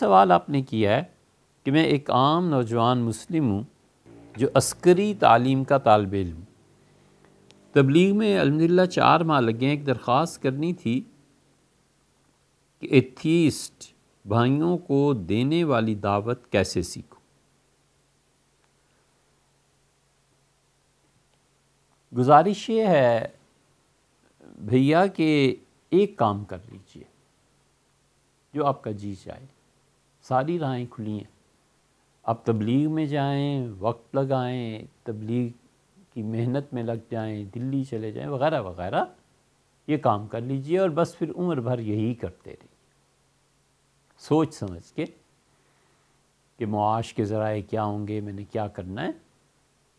सवाल आपने किया है कि मैं एक आम नौजवान मुस्लिम हूँ जो अस्करी तालीम का तालब इलम तबलीग में अलहमदिल्ला चार माह लगे एक दरख्वास्त करनी थी कि एथीस्ट भाइयों को देने वाली दावत कैसे सीखो गुजारिश ये है भैया के एक काम कर लीजिए जो आपका जी चाहे सारी राहें खुली हैं आप तबलीग में जाएं वक्त लगाएं तबलीग की मेहनत में लग जाएं दिल्ली चले जाएं वगैरह वगैरह ये काम कर लीजिए और बस फिर उम्र भर यही करते रहिए सोच समझ के कि मुआश के ज़राए क्या होंगे मैंने क्या करना है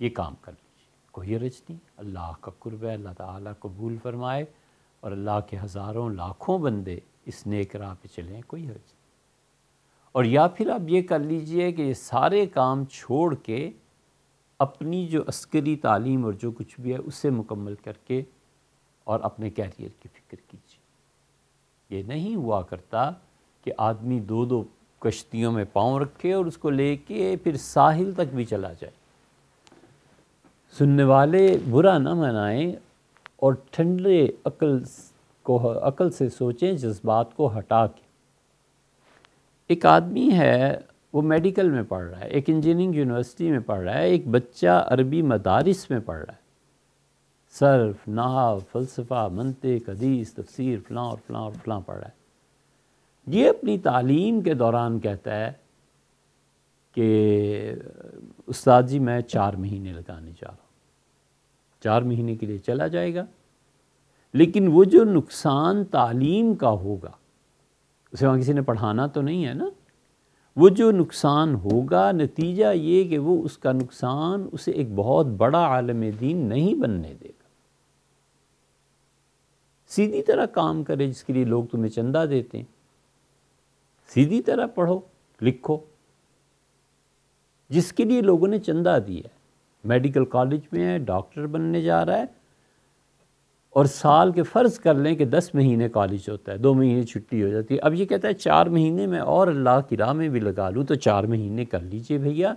ये काम कर लीजिए कोई रज नहीं अल्लाह का कुर्ब अल्लाह ताला कबूल फरमाए और अल्लाह के हज़ारों लाखों बंदे इस नेक राह पे चलें कोई हर्ज नहीं और या फिर आप ये कर लीजिए कि ये सारे काम छोड़ के अपनी जो अस्करी तालीम और जो कुछ भी है उसे मुकम्मल करके और अपने कैरियर की फ़िक्र कीजिए ये नहीं हुआ करता कि आदमी दो दो कश्तियों में पाँव रखे और उसको लेके फिर साहिल तक भी चला जाए सुनने वाले बुरा ना मनाएं और ठंडे अकल को अकल से सोचें जज्बात को हटा के एक आदमी है वो मेडिकल में पढ़ रहा है एक इंजीनियरिंग यूनिवर्सिटी में पढ़ रहा है एक बच्चा अरबी मदारिस में पढ़ रहा है सर्फ नाव फ़लसफ़ा मनत कदीस तफसीर फ़लाँ और फ़लाँ और फ़लाँ पढ़ रहा है ये अपनी तालीम के दौरान कहता है कि उस्ताद जी मैं चार महीने लगाने जा रहा हूँ चार महीने के लिए चला जाएगा लेकिन वो जो नुकसान तालीम का होगा उसे वहाँ किसी ने पढ़ाना तो नहीं है ना वो जो नुकसान होगा नतीजा ये कि वो उसका नुकसान उसे एक बहुत बड़ा आलम दीन नहीं बनने देगा सीधी तरह काम करे जिसके लिए लोग तुम्हें चंदा देते हैं सीधी तरह पढ़ो लिखो जिसके लिए लोगों ने चंदा दिया है मेडिकल कॉलेज में है डॉक्टर बनने जा रहा है और साल के फ़र्ज़ कर लें कि दस महीने कॉलेज होता है दो महीने छुट्टी हो जाती है अब ये कहता है चार महीने में और अल्लाह की राह में भी लगा लूँ तो चार महीने कर लीजिए भैया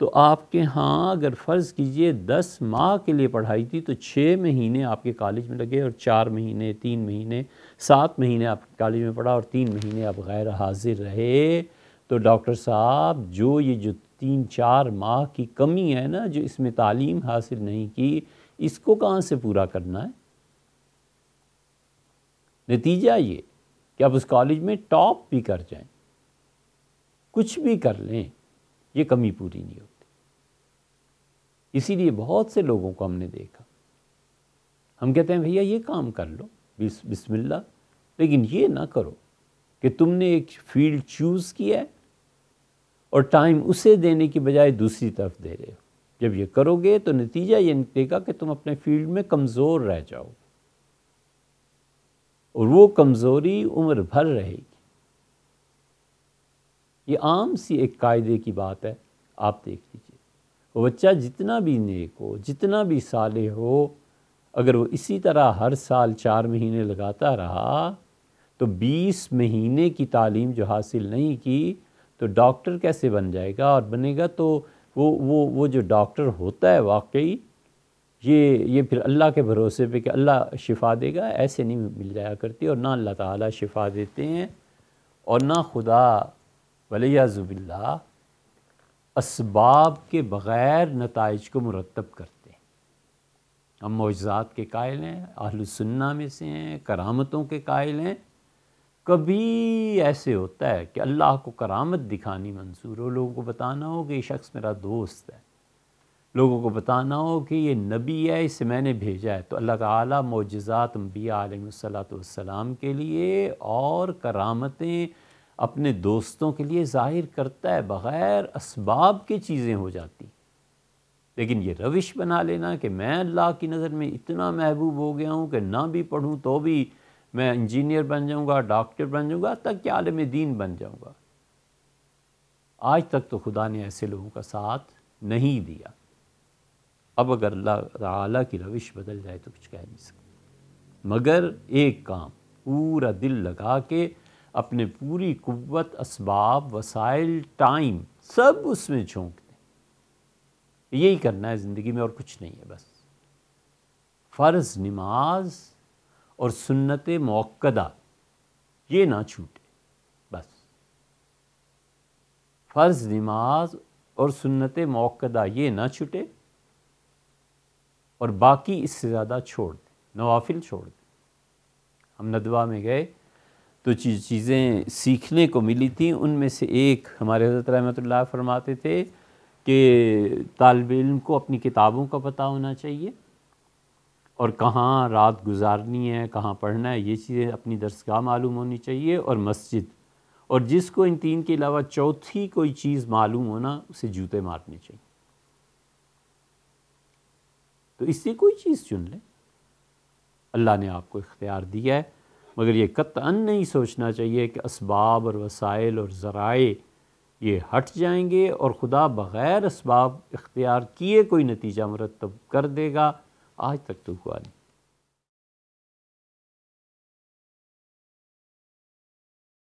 तो आपके यहाँ अगर फ़र्ज़ कीजिए दस माह के लिए पढ़ाई थी तो छः महीने आपके कॉलेज में लगे और चार महीने तीन महीने सात महीने आप कॉलेज में पढ़ा और तीन महीने आप गैर हाजिर रहे तो डॉक्टर साहब जो ये जो तीन चार माह की कमी है ना जो इसमें तालीम हासिल नहीं की इसको कहाँ से पूरा करना है नतीजा ये कि आप उस कॉलेज में टॉप भी कर जाएं कुछ भी कर लें ये कमी पूरी नहीं होती इसीलिए बहुत से लोगों को हमने देखा हम कहते हैं भैया ये काम कर लो बिस बिस्मिल्ला लेकिन ये ना करो कि तुमने एक फील्ड चूज़ किया है और टाइम उसे देने की बजाय दूसरी तरफ दे रहे हो जब ये करोगे तो नतीजा ये निकलेगा कि तुम अपने फील्ड में कमज़ोर रह जाओगे और वो कमज़ोरी उम्र भर रहेगी ये आम सी एक कायदे की बात है आप देख लीजिए वो बच्चा जितना भी नेक हो जितना भी साले हो अगर वो इसी तरह हर साल चार महीने लगाता रहा तो बीस महीने की तालीम जो हासिल नहीं की तो डॉक्टर कैसे बन जाएगा और बनेगा तो वो वो वो जो डॉक्टर होता है वाकई ये ये फिर अल्लाह के भरोसे पे कि अल्लाह शिफा देगा ऐसे नहीं मिल जाया करती और ना अल्लाह ताला शिफा देते हैं और ना खुदा वलियाज़ुबिल्ला इसबाब के बग़ैर नतज को मुरतब करते हैं हम मोजात के कायल हैं आहलसन्ना में से हैं करामतों के कायल हैं कभी ऐसे होता है कि अल्लाह को करामत दिखानी मंसूर हो लोगों को बताना हो कि ये शख्स मेरा दोस्त है लोगों को बताना हो कि ये नबी है इसे मैंने भेजा है तो अल्लाह ताला मोजात अम्बिया सलाम के लिए और करामतें अपने दोस्तों के लिए ज़ाहिर करता है बग़ैर इसबाब के चीज़ें हो जाती लेकिन ये रविश बना लेना कि मैं अल्लाह की नज़र में इतना महबूब हो गया हूँ कि ना भी पढ़ूँ तो भी मैं इंजीनियर बन जाऊँगा डॉक्टर बन जाऊँगा तक कि आलम दीन बन जाऊँगा आज तक तो खुदा ने ऐसे लोगों का साथ नहीं दिया अब अगर अल्लाह की रविश बदल जाए तो कुछ कह नहीं सकते मगर एक काम पूरा दिल लगा के अपने पूरी कुत इसबाब वसाइल टाइम सब उसमें झोंक दें यही करना है ज़िंदगी में और कुछ नहीं है बस फ़र्ज़ नमाज और सुन्नत मौक़दा ये ना छूटे बस फ़र्ज़ नमाज और सुन्नत मौक़दा ये ना छूटे और बाकी इससे ज़्यादा छोड़ दें नवाफिल छोड़ दें हम नदवा में गए तो चीज़ें सीखने को मिली थी उनमें से एक हमारे हजरत रहमत फरमाते थे कि तालब इम को अपनी किताबों का पता होना चाहिए और कहाँ रात गुजारनी है कहाँ पढ़ना है ये चीज़ें अपनी दरसगाह मालूम होनी चाहिए और मस्जिद और जिसको इन तीन के अलावा चौथी कोई चीज़ मालूम होना उसे जूते मारने चाहिए तो इससे कोई चीज़ चुन लें अल्लाह ने आपको इख्तियार दिया है मगर ये कता नहीं सोचना चाहिए कि इसबाब और वसाइल और ज़राए ये हट जाएंगे और खुदा बग़ैर इसबाब इख्तियार किए कोई नतीजा मरतब कर देगा आज तक तो हुआ नहीं